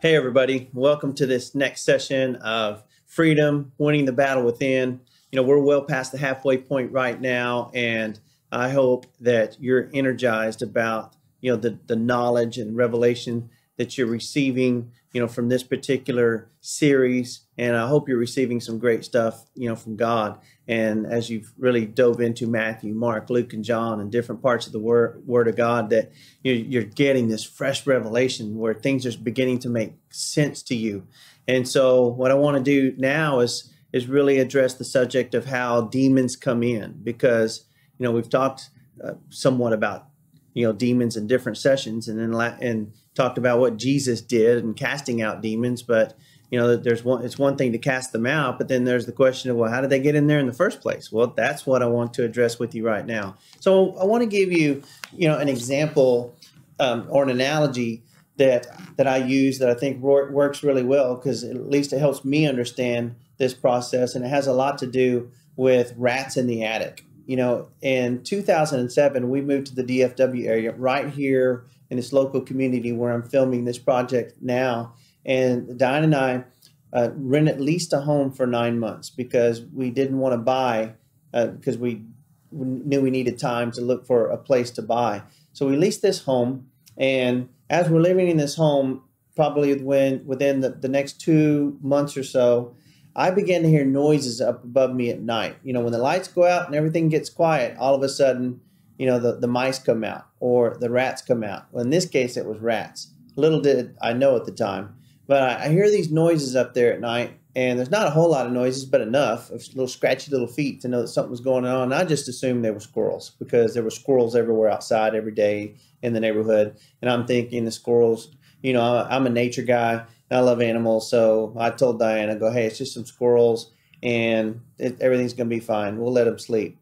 Hey, everybody. Welcome to this next session of Freedom Winning the Battle Within. You know, we're well past the halfway point right now, and I hope that you're energized about, you know, the, the knowledge and revelation that you're receiving, you know, from this particular series. And I hope you're receiving some great stuff, you know, from God and as you've really dove into Matthew, Mark, Luke, and John, and different parts of the Word, word of God, that you're getting this fresh revelation where things are beginning to make sense to you. And so, what I want to do now is is really address the subject of how demons come in, because you know we've talked uh, somewhat about you know demons in different sessions, and then la- and talked about what Jesus did and casting out demons, but you know there's one it's one thing to cast them out but then there's the question of well how did they get in there in the first place well that's what i want to address with you right now so i want to give you you know an example um, or an analogy that that i use that i think works really well because at least it helps me understand this process and it has a lot to do with rats in the attic you know in 2007 we moved to the dfw area right here in this local community where i'm filming this project now and Diane and I uh, rented least a home for nine months because we didn't want to buy uh, because we knew we needed time to look for a place to buy. So we leased this home, and as we're living in this home, probably when within the, the next two months or so, I began to hear noises up above me at night. You know, when the lights go out and everything gets quiet, all of a sudden, you know, the, the mice come out or the rats come out. Well, in this case, it was rats. Little did I know at the time. But I hear these noises up there at night, and there's not a whole lot of noises, but enough of little scratchy little feet to know that something was going on. I just assumed they were squirrels because there were squirrels everywhere outside every day in the neighborhood. And I'm thinking the squirrels, you know, I'm a nature guy. I love animals. So I told Diana, go, hey, it's just some squirrels and it, everything's going to be fine. We'll let them sleep.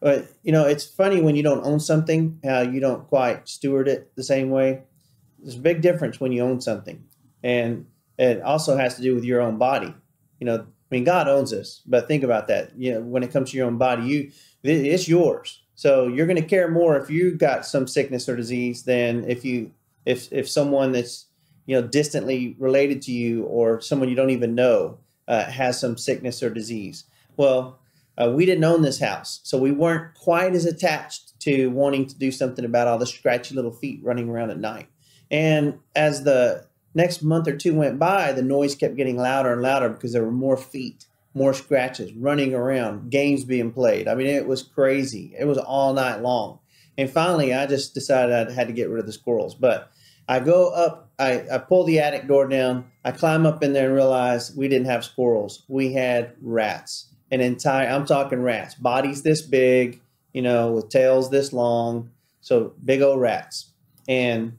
But, you know, it's funny when you don't own something, how you don't quite steward it the same way. There's a big difference when you own something. And it also has to do with your own body. You know, I mean, God owns us, but think about that. You know, when it comes to your own body, you it's yours. So you're going to care more if you got some sickness or disease than if you if if someone that's you know distantly related to you or someone you don't even know uh, has some sickness or disease. Well, uh, we didn't own this house, so we weren't quite as attached to wanting to do something about all the scratchy little feet running around at night. And as the next month or two went by, the noise kept getting louder and louder because there were more feet, more scratches, running around, games being played. I mean, it was crazy. It was all night long. And finally, I just decided I had to get rid of the squirrels. But I go up, I, I pull the attic door down, I climb up in there and realize we didn't have squirrels. We had rats. An entire, I'm talking rats, bodies this big, you know, with tails this long. So big old rats. And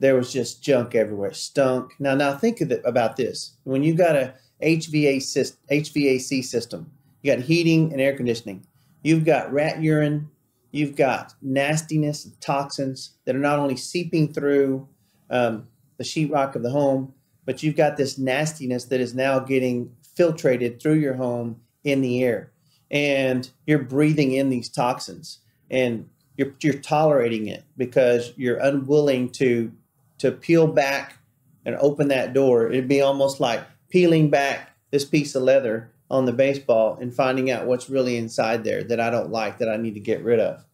there was just junk everywhere, stunk. Now, now think the, about this: when you got a HVAC system, HVAC system, you got heating and air conditioning, you've got rat urine, you've got nastiness and toxins that are not only seeping through um, the sheetrock of the home, but you've got this nastiness that is now getting filtrated through your home in the air, and you're breathing in these toxins and you're, you're tolerating it because you're unwilling to to peel back and open that door. It'd be almost like peeling back this piece of leather on the baseball and finding out what's really inside there that I don't like that I need to get rid of.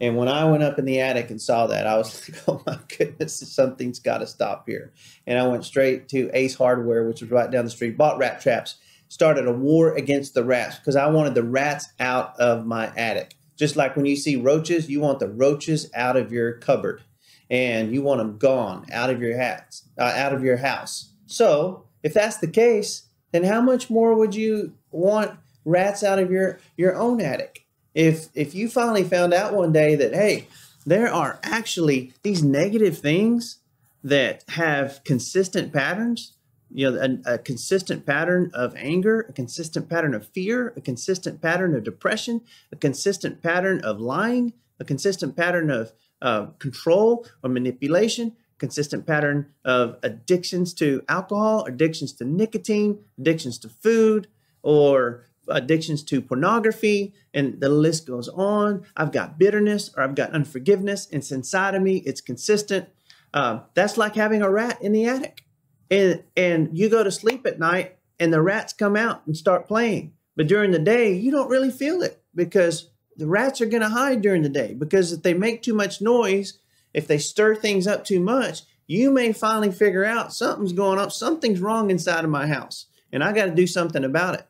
And when I went up in the attic and saw that, I was like, oh my goodness, something's got to stop here. And I went straight to Ace Hardware, which was right down the street, bought rat traps, started a war against the rats because I wanted the rats out of my attic. Just like when you see roaches, you want the roaches out of your cupboard and you want them gone out of your hats, uh, out of your house. So if that's the case, then how much more would you want rats out of your your own attic? If if you finally found out one day that hey, there are actually these negative things that have consistent patterns you know a, a, consistent pattern of anger a consistent pattern of fear a consistent pattern of depression a consistent pattern of lying a consistent pattern of of control or manipulation, consistent pattern of addictions to alcohol, addictions to nicotine, addictions to food, or addictions to pornography, and the list goes on. I've got bitterness or I've got unforgiveness. It's inside of me, it's consistent. Uh, that's like having a rat in the attic. And, and you go to sleep at night and the rats come out and start playing. But during the day, you don't really feel it because the rats are going to hide during the day because if they make too much noise, if they stir things up too much, you may finally figure out something's going up, something's wrong inside of my house, and I got to do something about it.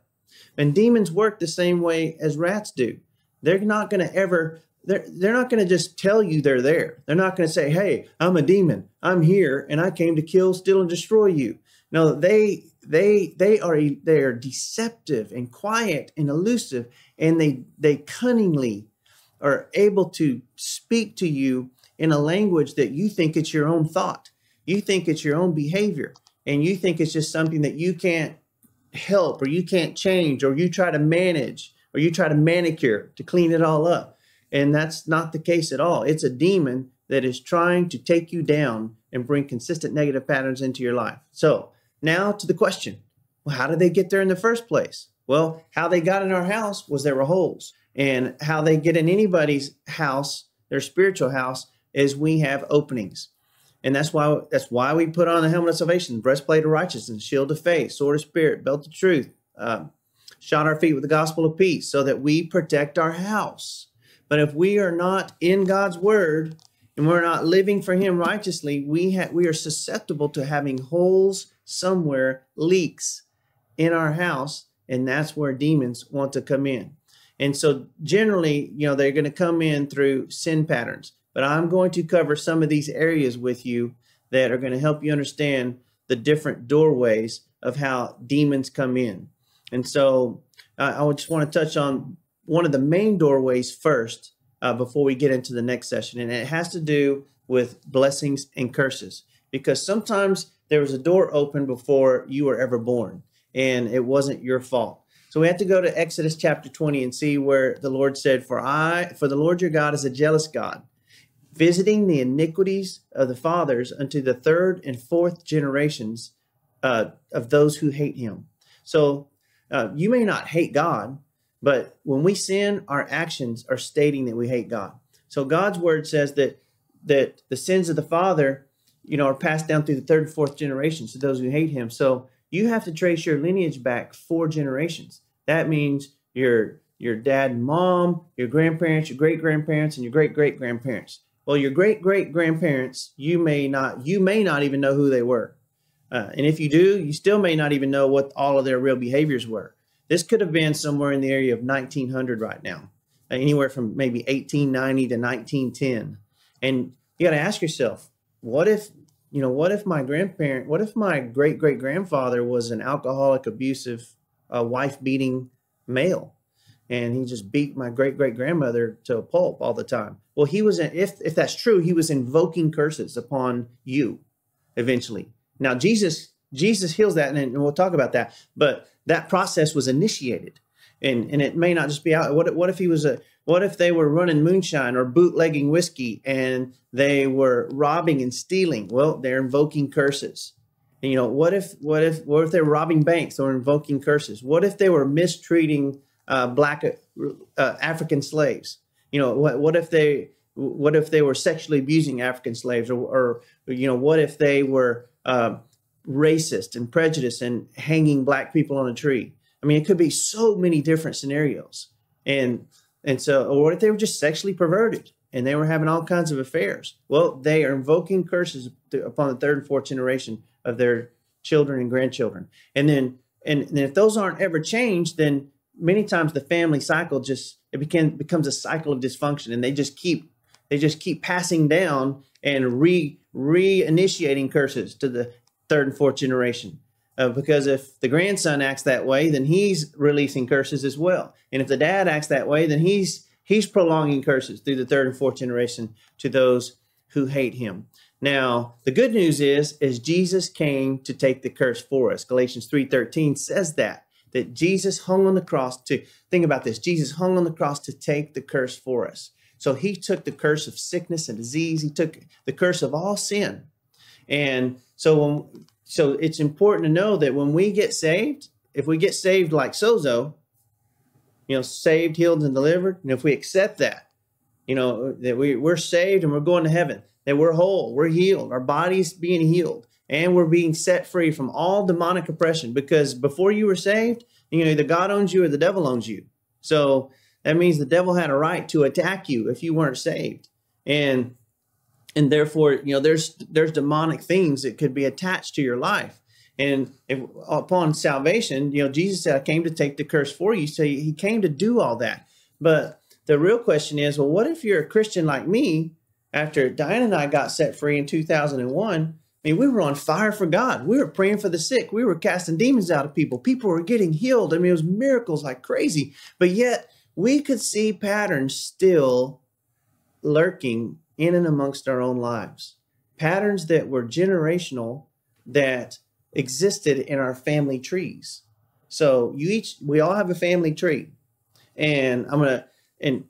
And demons work the same way as rats do. They're not going to ever they're they're not going to just tell you they're there. They're not going to say, "Hey, I'm a demon. I'm here and I came to kill, steal and destroy you." No, they they they are they are deceptive and quiet and elusive, and they they cunningly are able to speak to you in a language that you think it's your own thought, you think it's your own behavior, and you think it's just something that you can't help or you can't change or you try to manage or you try to manicure to clean it all up. And that's not the case at all. It's a demon that is trying to take you down and bring consistent negative patterns into your life. So now to the question well, how did they get there in the first place? Well, how they got in our house was there were holes. And how they get in anybody's house, their spiritual house, is we have openings. And that's why that's why we put on the helmet of salvation, breastplate of righteousness, shield of faith, sword of spirit, belt of truth, uh, shod our feet with the gospel of peace, so that we protect our house. But if we are not in God's word and we're not living for Him righteously, we ha- we are susceptible to having holes somewhere leaks in our house, and that's where demons want to come in. And so generally, you know, they're going to come in through sin patterns. But I'm going to cover some of these areas with you that are going to help you understand the different doorways of how demons come in. And so uh, I just want to touch on one of the main doorways first uh, before we get into the next session. And it has to do with blessings and curses, because sometimes there was a door open before you were ever born, and it wasn't your fault. So we have to go to Exodus chapter 20 and see where the Lord said, For I, for the Lord your God is a jealous God, visiting the iniquities of the fathers unto the third and fourth generations uh, of those who hate him. So uh, you may not hate God, but when we sin, our actions are stating that we hate God. So God's word says that that the sins of the father you know, are passed down through the third and fourth generations to those who hate him. So you have to trace your lineage back four generations. That means your your dad and mom, your grandparents, your great grandparents, and your great great grandparents. Well, your great great grandparents, you may not you may not even know who they were, uh, and if you do, you still may not even know what all of their real behaviors were. This could have been somewhere in the area of 1900 right now, anywhere from maybe 1890 to 1910, and you got to ask yourself what if you know what if my grandparent what if my great great grandfather was an alcoholic abusive uh, wife beating male and he just beat my great great grandmother to a pulp all the time well he was if if that's true he was invoking curses upon you eventually now jesus jesus heals that and, and we'll talk about that but that process was initiated and and it may not just be out what, what if he was a what if they were running moonshine or bootlegging whiskey and they were robbing and stealing? Well, they're invoking curses. And, you know, what if what if what if they're robbing banks or invoking curses? What if they were mistreating uh, black uh, African slaves? You know, what what if they what if they were sexually abusing African slaves or, or you know, what if they were uh, racist and prejudiced and hanging black people on a tree? I mean, it could be so many different scenarios. And and so, or if they were just sexually perverted and they were having all kinds of affairs? Well, they are invoking curses upon the third and fourth generation of their children and grandchildren. And then, and, and if those aren't ever changed, then many times the family cycle just it became, becomes a cycle of dysfunction, and they just keep they just keep passing down and re reinitiating curses to the third and fourth generation. Uh, because if the grandson acts that way, then he's releasing curses as well. And if the dad acts that way, then he's he's prolonging curses through the third and fourth generation to those who hate him. Now, the good news is is Jesus came to take the curse for us. Galatians 3:13 says that that Jesus hung on the cross to think about this. Jesus hung on the cross to take the curse for us. So he took the curse of sickness and disease, he took the curse of all sin. And so when so it's important to know that when we get saved, if we get saved like sozo, you know, saved, healed, and delivered, and if we accept that, you know, that we, we're saved and we're going to heaven, that we're whole, we're healed, our body's being healed, and we're being set free from all demonic oppression because before you were saved, you know, either God owns you or the devil owns you. So that means the devil had a right to attack you if you weren't saved. And and therefore you know there's there's demonic things that could be attached to your life and if, upon salvation you know jesus said i came to take the curse for you so he came to do all that but the real question is well what if you're a christian like me after diane and i got set free in 2001 I mean, we were on fire for God. We were praying for the sick. We were casting demons out of people. People were getting healed. I mean, it was miracles like crazy. But yet, we could see patterns still lurking in and amongst our own lives. Patterns that were generational that existed in our family trees. So you each we all have a family tree. And I'm gonna and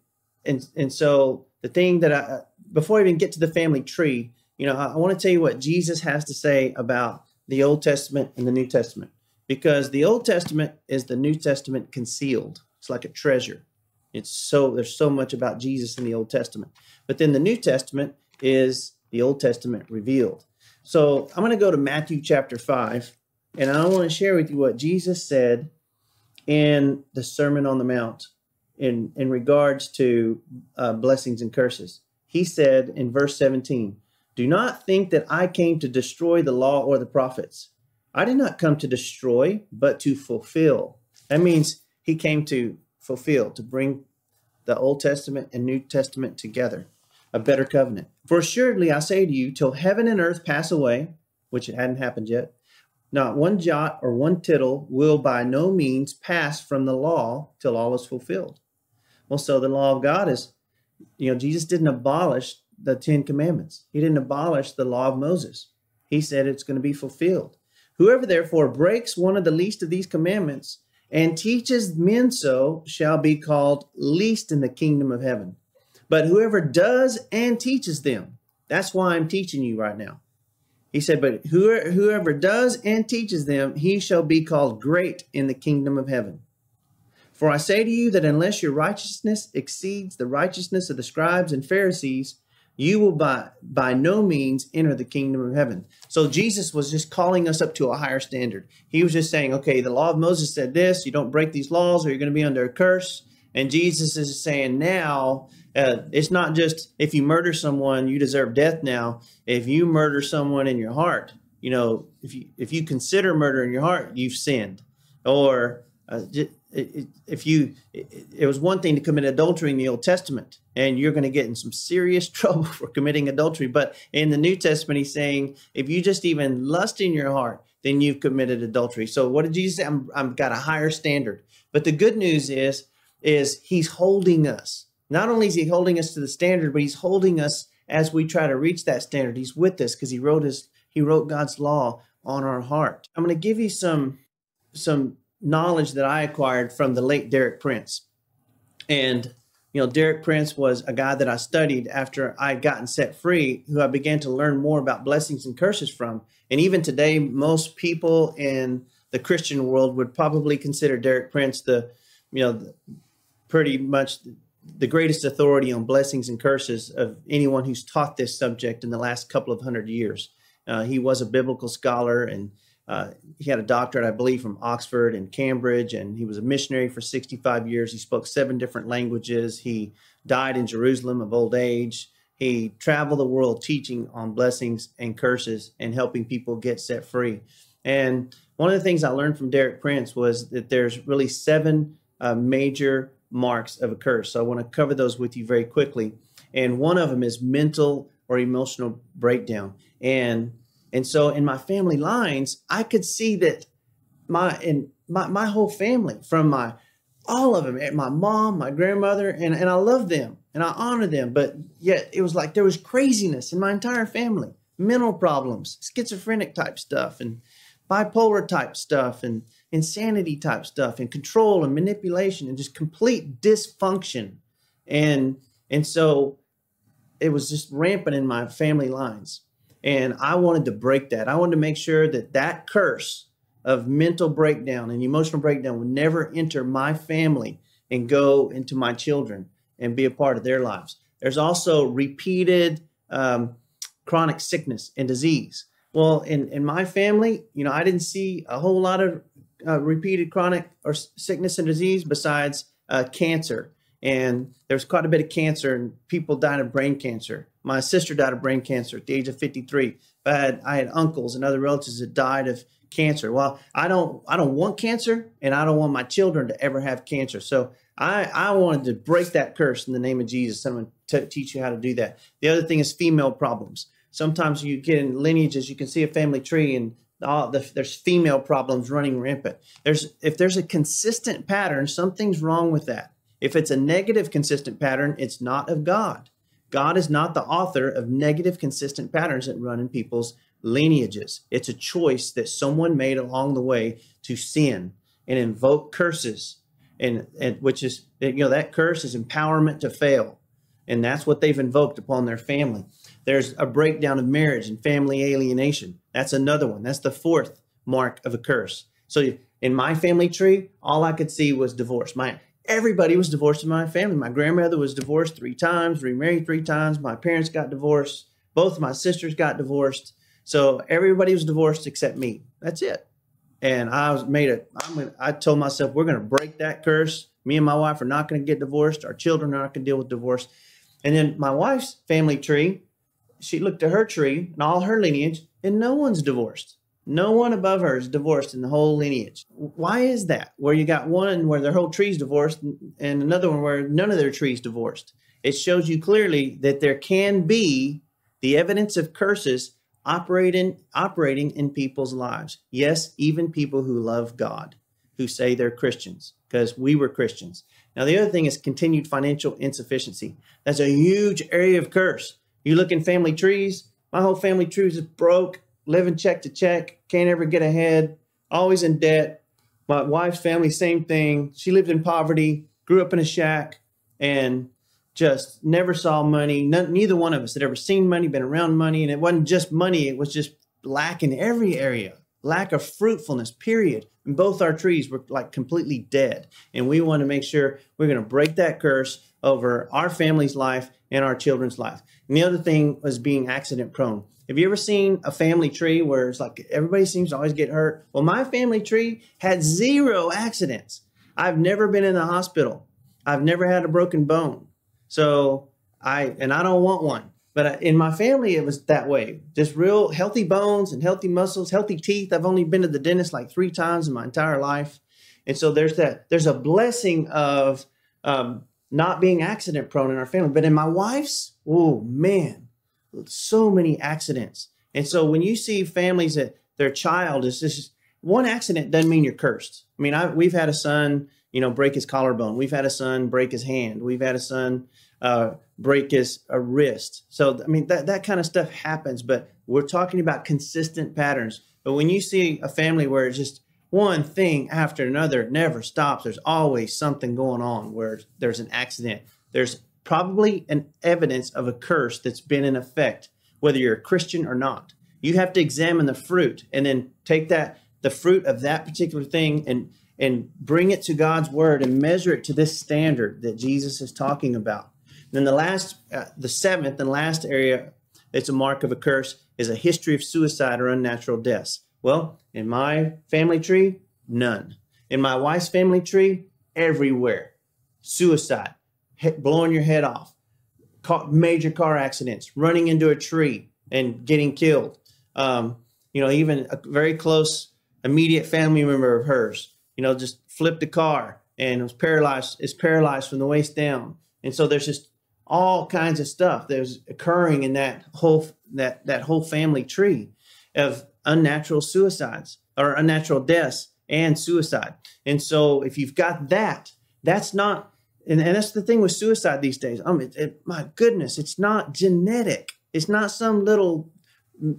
and and so the thing that I before I even get to the family tree, you know, I, I want to tell you what Jesus has to say about the Old Testament and the New Testament. Because the Old Testament is the New Testament concealed. It's like a treasure. It's so there's so much about Jesus in the Old Testament. But then the New Testament is the Old Testament revealed. So I'm going to go to Matthew chapter 5 and I want to share with you what Jesus said in the Sermon on the Mount in in regards to uh, blessings and curses. He said in verse 17, "Do not think that I came to destroy the law or the prophets. I did not come to destroy, but to fulfill." That means he came to fulfilled, to bring the Old Testament and New Testament together, a better covenant. For assuredly I say to you, till heaven and earth pass away, which it hadn't happened yet, not one jot or one tittle will by no means pass from the law till all is fulfilled. Well, so the law of God is, you know, Jesus didn't abolish the Ten Commandments. He didn't abolish the law of Moses. He said it's going to be fulfilled. Whoever therefore breaks one of the least of these commandments and teaches men so shall be called least in the kingdom of heaven. But whoever does and teaches them, that's why I'm teaching you right now. He said, But whoever does and teaches them, he shall be called great in the kingdom of heaven. For I say to you that unless your righteousness exceeds the righteousness of the scribes and Pharisees, you will by by no means enter the kingdom of heaven. So Jesus was just calling us up to a higher standard. He was just saying, okay, the law of Moses said this, you don't break these laws or you're going to be under a curse. And Jesus is saying now, uh, it's not just if you murder someone, you deserve death now. If you murder someone in your heart, you know, if you if you consider murder in your heart, you've sinned. Or uh, if you it was one thing to commit adultery in the old testament and you're going to get in some serious trouble for committing adultery but in the new testament he's saying if you just even lust in your heart then you've committed adultery so what did jesus say i'm i've got a higher standard but the good news is is he's holding us not only is he holding us to the standard but he's holding us as we try to reach that standard he's with us because he wrote his he wrote god's law on our heart i'm going to give you some some knowledge that I acquired from the late Derek Prince. And, you know, Derek Prince was a guy that I studied after I had gotten set free, who I began to learn more about blessings and curses from. And even today, most people in the Christian world would probably consider Derek Prince the, you know, the, pretty much the greatest authority on blessings and curses of anyone who's taught this subject in the last couple of hundred years. Uh, he was a biblical scholar and uh, he had a doctorate, I believe, from Oxford and Cambridge, and he was a missionary for 65 years. He spoke seven different languages. He died in Jerusalem of old age. He traveled the world teaching on blessings and curses and helping people get set free. And one of the things I learned from Derek Prince was that there's really seven uh, major marks of a curse. So I want to cover those with you very quickly. And one of them is mental or emotional breakdown. And and so in my family lines, I could see that my and my, my whole family from my all of them, eh, my mom, my grandmother, and, and I love them and I honor them. But yet it was like there was craziness in my entire family, mental problems, schizophrenic type stuff and bipolar type stuff and insanity type stuff and control and manipulation and just complete dysfunction. And and so it was just rampant in my family lines. And I wanted to break that. I wanted to make sure that that curse of mental breakdown and emotional breakdown would never enter my family and go into my children and be a part of their lives. There's also repeated um, chronic sickness and disease. Well, in, in my family, you know, I didn't see a whole lot of uh, repeated chronic or sickness and disease besides uh, cancer and there was quite a bit of cancer and people died of brain cancer my sister died of brain cancer at the age of 53 but I had, I had uncles and other relatives that died of cancer well i don't i don't want cancer and i don't want my children to ever have cancer so i i wanted to break that curse in the name of jesus i'm going to teach you how to do that the other thing is female problems sometimes you get in lineages you can see a family tree and all the, there's female problems running rampant there's if there's a consistent pattern something's wrong with that if it's a negative consistent pattern, it's not of God. God is not the author of negative consistent patterns that run in people's lineages. It's a choice that someone made along the way to sin and invoke curses, and, and which is, you know, that curse is empowerment to fail. And that's what they've invoked upon their family. There's a breakdown of marriage and family alienation. That's another one. That's the fourth mark of a curse. So in my family tree, all I could see was divorce. My everybody was divorced in my family. My grandmother was divorced three times, remarried three times. My parents got divorced. Both my sisters got divorced. So everybody was divorced except me. That's it. And I was made a. I'm gonna, I told myself we're going to break that curse. Me and my wife are not going to get divorced. Our children are not going to deal with divorce. And then my wife's family tree, she looked at her tree and all her lineage, and no one's divorced. No one above her is divorced in the whole lineage. Why is that? Where you got one where their whole tree's divorced and another one where none of their tree's divorced. It shows you clearly that there can be the evidence of curses operating operating in people's lives. Yes, even people who love God, who say they're Christians, because we were Christians. Now the other thing is continued financial insufficiency. That's a huge area of curse. You look in family trees, my whole family tree is broke living check to check, can't ever get ahead, always in debt. My wife's family, same thing. She lived in poverty, grew up in a shack, and just never saw money. None, neither one of us had ever seen money, been around money. And it wasn't just money, it was just lack in every area, lack of fruitfulness, period. And both our trees were like completely dead. And we want to make sure we're going to break that curse over our family's life and our children's life. And the other thing was being accident prone. Have you ever seen a family tree where it's like everybody seems to always get hurt? Well, my family tree had zero accidents. I've never been in the hospital. I've never had a broken bone. So I, and I don't want one. But in my family, it was that way. Just real healthy bones and healthy muscles, healthy teeth. I've only been to the dentist like three times in my entire life. And so there's that, there's a blessing of um, not being accident prone in our family. But in my wife's, oh man, so many accidents. And so when you see families that their child is just one accident doesn't mean you're cursed. I mean, I, we've had a son, you know, break his collarbone. We've had a son break his hand. We've had a son uh, break his a wrist. So I mean, that that kind of stuff happens. But we're talking about consistent patterns. But when you see a family where it's just one thing after another, it never stops. There's always something going on where there's an accident. There's probably an evidence of a curse that's been in effect, whether you're a Christian or not. You have to examine the fruit and then take that the fruit of that particular thing and and bring it to God's word and measure it to this standard that Jesus is talking about. And then the last, uh, the seventh and last area that's a mark of a curse is a history of suicide or unnatural deaths. Well, in my family tree, none. In my wife's family tree, everywhere. Suicide, blowing your head off, major car accidents, running into a tree and getting killed. Um, you know, even a very close immediate family member of hers, you know, just flipped a car and was paralyzed, is paralyzed from the waist down. And so there's just all kinds of stuff that's occurring in that whole that that whole family tree of unnatural suicides or unnatural deaths and suicide. And so if you've got that, that's not and, and that's the thing with suicide these days. Um, it, my goodness, it's not genetic. It's not some little,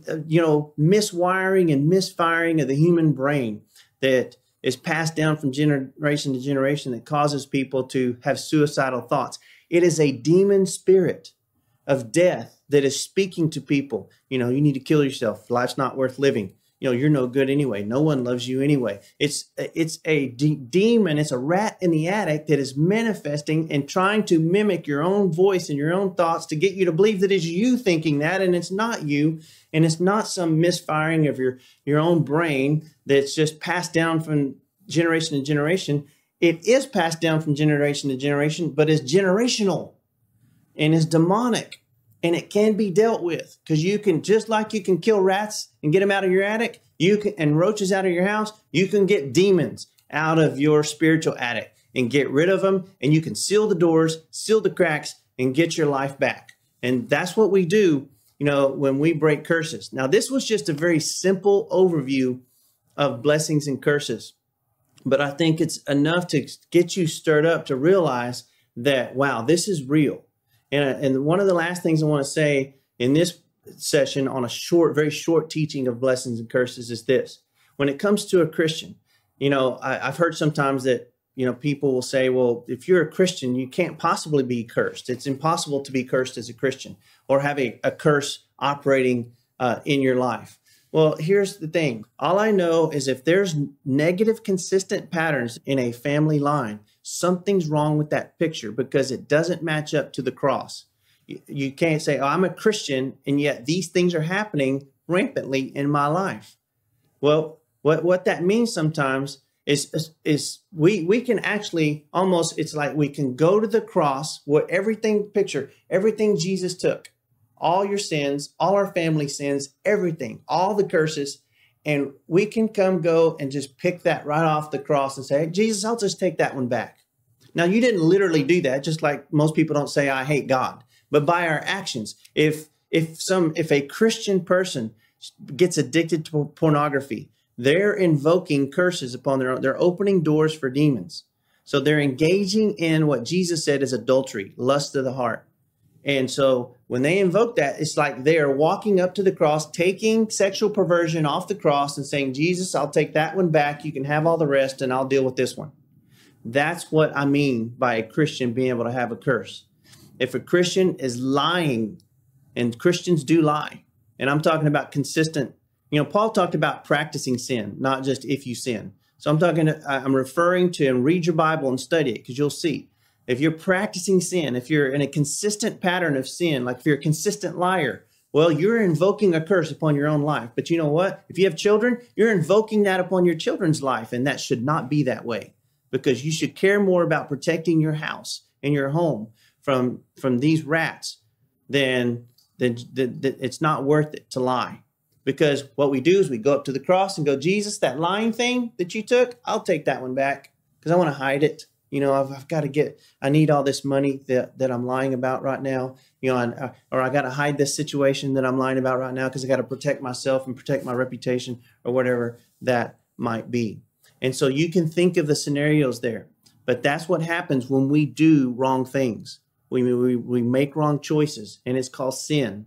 uh, you know, miswiring and misfiring of the human brain that is passed down from generation to generation that causes people to have suicidal thoughts. It is a demon spirit of death that is speaking to people. You know, you need to kill yourself. Life's not worth living you know you're no good anyway no one loves you anyway it's it's a de- demon it's a rat in the attic that is manifesting and trying to mimic your own voice and your own thoughts to get you to believe that it's you thinking that and it's not you and it's not some misfiring of your your own brain that's just passed down from generation to generation it is passed down from generation to generation but it's generational and it's demonic and it can be dealt with because you can just like you can kill rats and get them out of your attic you can and roaches out of your house you can get demons out of your spiritual attic and get rid of them and you can seal the doors seal the cracks and get your life back and that's what we do you know when we break curses now this was just a very simple overview of blessings and curses but i think it's enough to get you stirred up to realize that wow this is real and, and one of the last things I want to say in this session on a short, very short teaching of blessings and curses is this. When it comes to a Christian, you know, I, I've heard sometimes that, you know, people will say, well, if you're a Christian, you can't possibly be cursed. It's impossible to be cursed as a Christian or have a, a curse operating uh, in your life. Well, here's the thing. All I know is if there's negative, consistent patterns in a family line, something's wrong with that picture because it doesn't match up to the cross. You, can't say, oh, I'm a Christian, and yet these things are happening rampantly in my life. Well, what, what that means sometimes is, is, is we, we can actually almost, it's like we can go to the cross, what everything picture, everything Jesus took, all your sins, all our family sins, everything, all the curses, and we can come go and just pick that right off the cross and say, Jesus, I'll just take that one back. Now, you didn't literally do that, just like most people don't say, I hate God, but by our actions. If, if, some, if a Christian person gets addicted to pornography, they're invoking curses upon their own, they're opening doors for demons. So they're engaging in what Jesus said is adultery, lust of the heart. And so when they invoke that, it's like they are walking up to the cross, taking sexual perversion off the cross and saying, Jesus, I'll take that one back. You can have all the rest and I'll deal with this one. That's what I mean by a Christian being able to have a curse. If a Christian is lying, and Christians do lie, and I'm talking about consistent, you know, Paul talked about practicing sin, not just if you sin. So I'm talking, to, uh, I'm referring to and read your Bible and study it because you'll see if you're practicing sin, if you're in a consistent pattern of sin, like if you're a consistent liar, well, you're invoking a curse upon your own life. But you know what? If you have children, you're invoking that upon your children's life. And that should not be that way because you should care more about protecting your house and your home from, from these rats than, than, than, than it's not worth it to lie. Because what we do is we go up to the cross and go, Jesus, that lying thing that you took, I'll take that one back because I want to hide it you know I've, I've, got to get i need all this money that, that i'm lying about right now you know I, uh, or i got to hide this situation that i'm lying about right now because i got to protect myself and protect my reputation or whatever that might be and so you can think of the scenarios there but that's what happens when we do wrong things we, we, we make wrong choices and it's called sin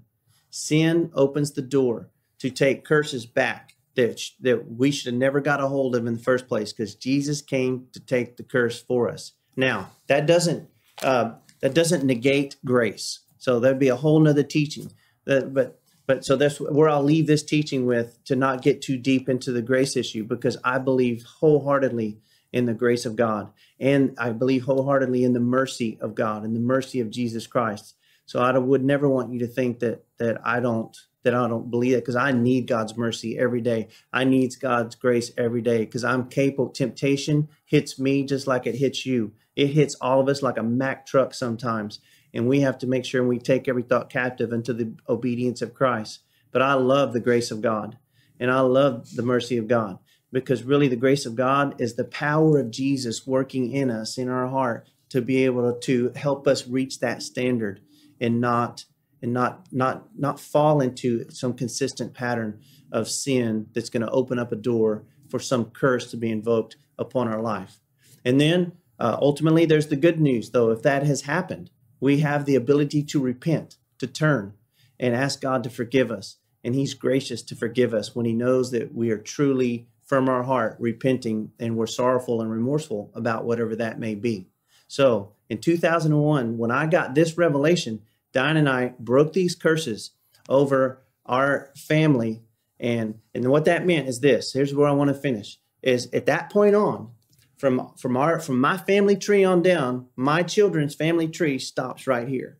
sin opens the door to take curses back that, that we should have never got a hold of in the first place because Jesus came to take the curse for us. Now, that doesn't uh, that doesn't negate grace. So that'd be a whole nother teaching. Uh, but but so that's where I'll leave this teaching with to not get too deep into the grace issue because I believe wholeheartedly in the grace of God and I believe wholeheartedly in the mercy of God and the mercy of Jesus Christ. So I would never want you to think that that I don't that I don't believe that because I need God's mercy every day. I need God's grace every day because I'm capable. Temptation hits me just like it hits you. It hits all of us like a Mack truck sometimes. And we have to make sure we take every thought captive into the obedience of Christ. But I love the grace of God and I love the mercy of God because really the grace of God is the power of Jesus working in us, in our heart, to be able to help us reach that standard and not and not not not fall into some consistent pattern of sin that's going to open up a door for some curse to be invoked upon our life. And then uh, ultimately, there's the good news, though. If that has happened, we have the ability to repent, to turn, and ask God to forgive us. And He's gracious to forgive us when He knows that we are truly from our heart repenting and we're sorrowful and remorseful about whatever that may be. So in 2001, when I got this revelation, Don and I broke these curses over our family. And, and what that meant is this, here's where I want to finish is at that point on from, from our, from my family tree on down, my children's family tree stops right here.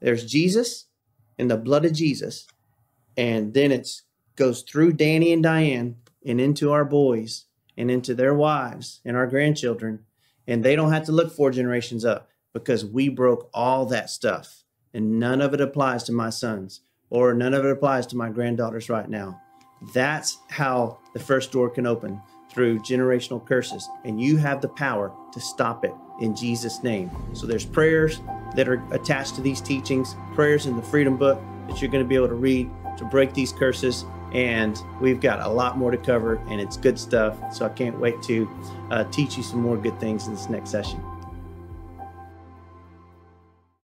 There's Jesus and the blood of Jesus. And then it's goes through Danny and Diane and into our boys and into their wives and our grandchildren. And they don't have to look four generations up because we broke all that stuff and none of it applies to my sons or none of it applies to my granddaughters right now. That's how the first door can open through generational curses, and you have the power to stop it in Jesus' name. So there's prayers that are attached to these teachings, prayers in the Freedom Book that you're going to be able to read to break these curses. And we've got a lot more to cover, and it's good stuff. So I can't wait to uh, teach you some more good things in this next session.